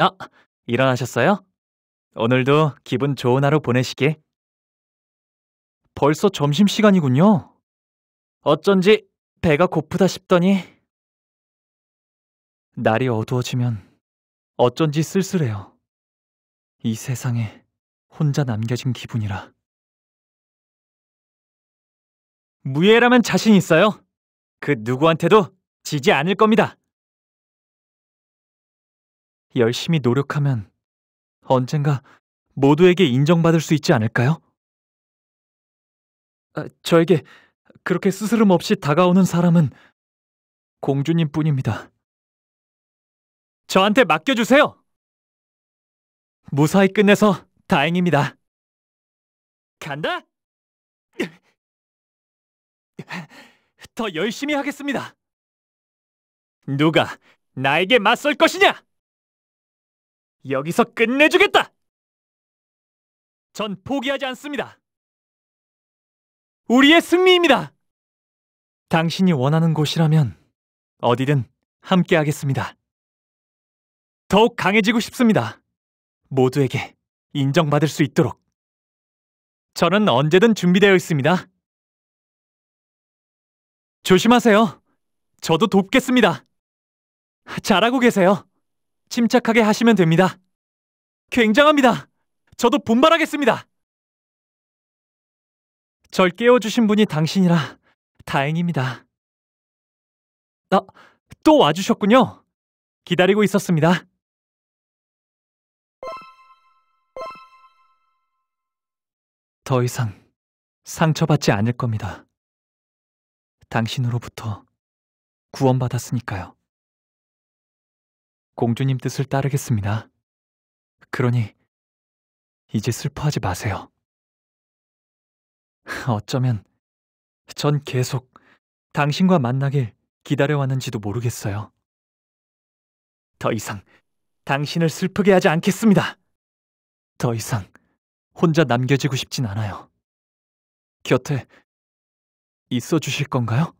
아, 일어나셨어요? 오늘도 기분 좋은 하루 보내시게 벌써 점심시간이군요. 어쩐지 배가 고프다 싶더니 날이 어두워지면 어쩐지 쓸쓸해요. 이 세상에 혼자 남겨진 기분이라. 무예라면 자신 있어요. 그 누구한테도 지지 않을 겁니다. 열심히 노력하면 언젠가 모두에게 인정받을 수 있지 않을까요? 아, 저에게 그렇게 스스럼 없이 다가오는 사람은 공주님 뿐입니다. 저한테 맡겨주세요! 무사히 끝내서 다행입니다. 간다! 더 열심히 하겠습니다. 누가 나에게 맞설 것이냐! 여기서 끝내주겠다! 전 포기하지 않습니다. 우리의 승리입니다. 당신이 원하는 곳이라면 어디든 함께하겠습니다. 더욱 강해지고 싶습니다. 모두에게 인정받을 수 있도록. 저는 언제든 준비되어 있습니다. 조심하세요. 저도 돕겠습니다. 잘하고 계세요. 침착하게 하시면 됩니다. 굉장합니다. 저도 분발하겠습니다. 절 깨워주신 분이 당신이라 다행입니다. 아, 또 와주셨군요. 기다리고 있었습니다. 더 이상 상처받지 않을 겁니다. 당신으로부터 구원받았으니까요. 공주님 뜻을 따르겠습니다. 그러니 이제 슬퍼하지 마세요. 어쩌면 전 계속 당신과 만나길 기다려왔는지도 모르겠어요. 더 이상 당신을 슬프게 하지 않겠습니다. 더 이상 혼자 남겨지고 싶진 않아요. 곁에 있어 주실 건가요?